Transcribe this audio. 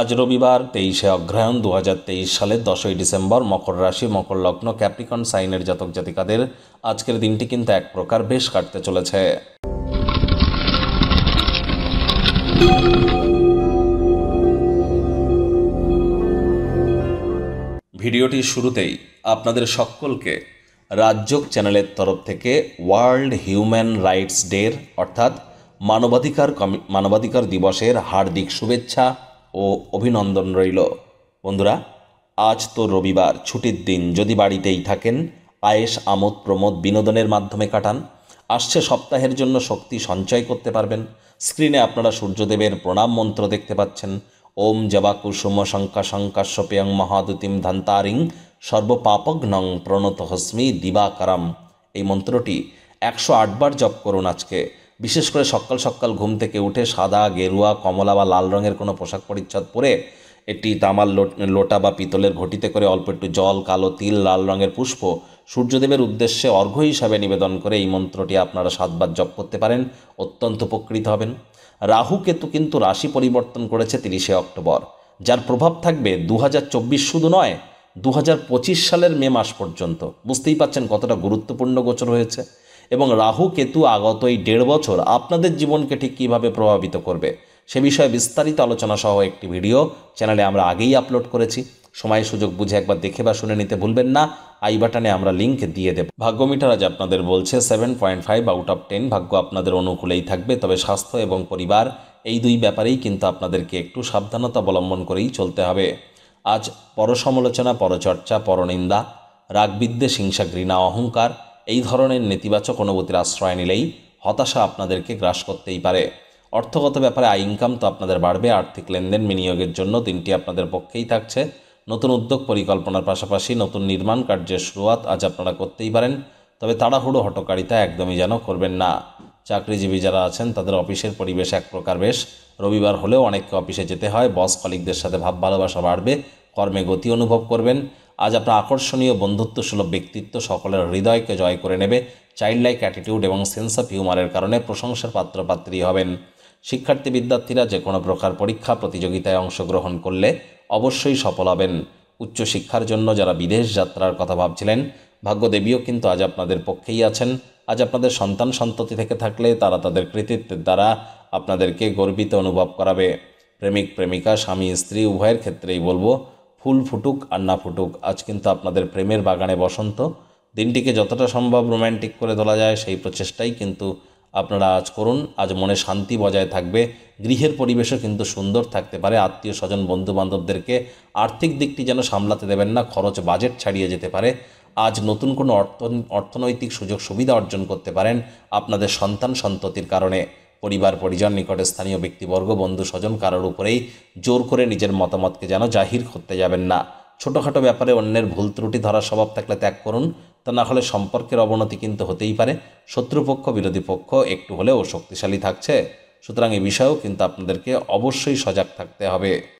আজ রবিবার তেইশে অগ্রহায়ণ দু হাজার তেইশ সালের দশই ডিসেম্বর মকর রাশি মকর লগ্ন ক্যাপ্রিকন সাইনের জাতক জাতিকাদের আজকের দিনটি কিন্তু এক প্রকার বেশ কাটতে চলেছে ভিডিওটির শুরুতেই আপনাদের সকলকে রাজ্যক চ্যানেলের তরফ থেকে ওয়ার্ল্ড হিউম্যান রাইটস ডের অর্থাৎ মানবাধিকার মানবাধিকার দিবসের হার্দিক শুভেচ্ছা ও অভিনন্দন রইল বন্ধুরা আজ তো রবিবার ছুটির দিন যদি বাড়িতেই থাকেন আয়েস আমোদ প্রমোদ বিনোদনের মাধ্যমে কাটান আসছে সপ্তাহের জন্য শক্তি সঞ্চয় করতে পারবেন স্ক্রিনে আপনারা সূর্যদেবের প্রণাম মন্ত্র দেখতে পাচ্ছেন ওম জবা কুসুম শঙ্কা শঙ্কা সপেয়ং মহাদুতিম ধান্তারিং সর্বপাপঘ্নং প্রণত হস্মি দিবাকারাম এই মন্ত্রটি একশো আটবার জপ করুন আজকে বিশেষ করে সকাল সকাল ঘুম থেকে উঠে সাদা গেরুয়া কমলা বা লাল রঙের কোনো পোশাক পরিচ্ছদ পরে একটি তামার লোটা বা পিতলের ঘটিতে করে অল্প একটু জল কালো তিল লাল রঙের পুষ্প সূর্যদেবের উদ্দেশ্যে অর্ঘ্য হিসাবে নিবেদন করে এই মন্ত্রটি আপনারা সাতবার জপ করতে পারেন অত্যন্ত উপকৃত হবেন রাহু কেতু কিন্তু রাশি পরিবর্তন করেছে তিরিশে অক্টোবর যার প্রভাব থাকবে দু শুধু নয় দু সালের মে মাস পর্যন্ত বুঝতেই পাচ্ছেন কতটা গুরুত্বপূর্ণ গোচর হয়েছে এবং রাহু কেতু আগত এই দেড় বছর আপনাদের জীবনকে ঠিক কীভাবে প্রভাবিত করবে সে বিষয়ে বিস্তারিত আলোচনা সহ একটি ভিডিও চ্যানেলে আমরা আগেই আপলোড করেছি সময় সুযোগ বুঝে একবার দেখে বা শুনে নিতে ভুলবেন না আই বাটনে আমরা লিঙ্ক দিয়ে দেব ভাগ্যমিটার আজ আপনাদের বলছে seven point five out of ten ভাগ্য আপনাদের অনুকূলেই থাকবে তবে স্বাস্থ্য এবং পরিবার এই দুই ব্যাপারেই কিন্তু আপনাদেরকে একটু সাবধানতা অবলম্বন করেই চলতে হবে আজ পর সমালোচনা পরচর্চা পরনিন্দা রাগবিদ্বেষ হিংসা ঘৃণা অহংকার এই ধরনের নেতিবাচক অনুভূতির আশ্রয় নিলেই হতাশা আপনাদেরকে গ্রাস করতেই পারে অর্থগত ব্যাপারে আয় ইনকাম তো আপনাদের বাড়বে আর্থিক লেনদেন বিনিয়োগের জন্য দিনটি আপনাদের পক্ষেই থাকছে নতুন উদ্যোগ পরিকল্পনার পাশাপাশি নতুন নির্মাণ কার্যের শুরুয়াত আজ আপনারা করতেই পারেন তবে তাড়াহুড়ো হটকারিতা একদমই যেন করবেন না চাকরিজীবী যারা আছেন তাদের অফিসের পরিবেশ এক প্রকার বেশ রবিবার হলেও অনেককে অফিসে যেতে হয় বস কলিকদের সাথে ভাব ভালোবাসা বাড়বে কর্মে গতি অনুভব করবেন আজ আপনার আকর্ষণীয় বন্ধুত্বসুলভ ব্যক্তিত্ব সকলের হৃদয়কে জয় করে নেবে চাইল্ড লাইক অ্যাটিটিউড এবং সেন্স অফ হিউমারের কারণে প্রশংসার পাত্রপাত্রী হবেন শিক্ষার্থী বিদ্যার্থীরা যে কোনো প্রকার পরীক্ষা প্রতিযোগিতায় অংশগ্রহণ করলে অবশ্যই সফল হবেন উচ্চশিক্ষার জন্য যারা বিদেশ যাত্রার কথা ভাবছিলেন ভাগ্যদেবীও কিন্তু আজ আপনাদের পক্ষেই আছেন আজ আপনাদের সন্তান সন্ততি থেকে থাকলে তারা তাদের কৃতিত্বের দ্বারা আপনাদেরকে গর্বিত অনুভব করাবে প্রেমিক প্রেমিকা স্বামী স্ত্রী উভয়ের ক্ষেত্রেই বলবো ফুল ফুটুক আর না ফুটুক আজ কিন্তু আপনাদের প্রেমের বাগানে বসন্ত দিনটিকে যতটা সম্ভব রোম্যান্টিক করে তোলা যায় সেই প্রচেষ্টাই কিন্তু আপনারা আজ করুন আজ মনে শান্তি বজায় থাকবে গৃহের পরিবেশও কিন্তু সুন্দর থাকতে পারে আত্মীয় স্বজন বন্ধুবান্ধবদেরকে আর্থিক দিকটি যেন সামলাতে দেবেন না খরচ বাজেট ছাড়িয়ে যেতে পারে আজ নতুন কোনো অর্থনৈতিক সুযোগ সুবিধা অর্জন করতে পারেন আপনাদের সন্তান সন্ততির কারণে পরিবার পরিজন নিকটে স্থানীয় ব্যক্তিবর্গ বন্ধু স্বজন কারোর উপরেই জোর করে নিজের মতামতকে যেন জাহির করতে যাবেন না ছোটোখাটো ব্যাপারে অন্যের ভুল ত্রুটি ধরার স্বভাব থাকলে ত্যাগ করুন তা না হলে সম্পর্কের অবনতি কিন্তু হতেই পারে শত্রুপক্ষ বিরোধী পক্ষ একটু হলেও শক্তিশালী থাকছে সুতরাং এ বিষয়েও কিন্তু আপনাদেরকে অবশ্যই সজাগ থাকতে হবে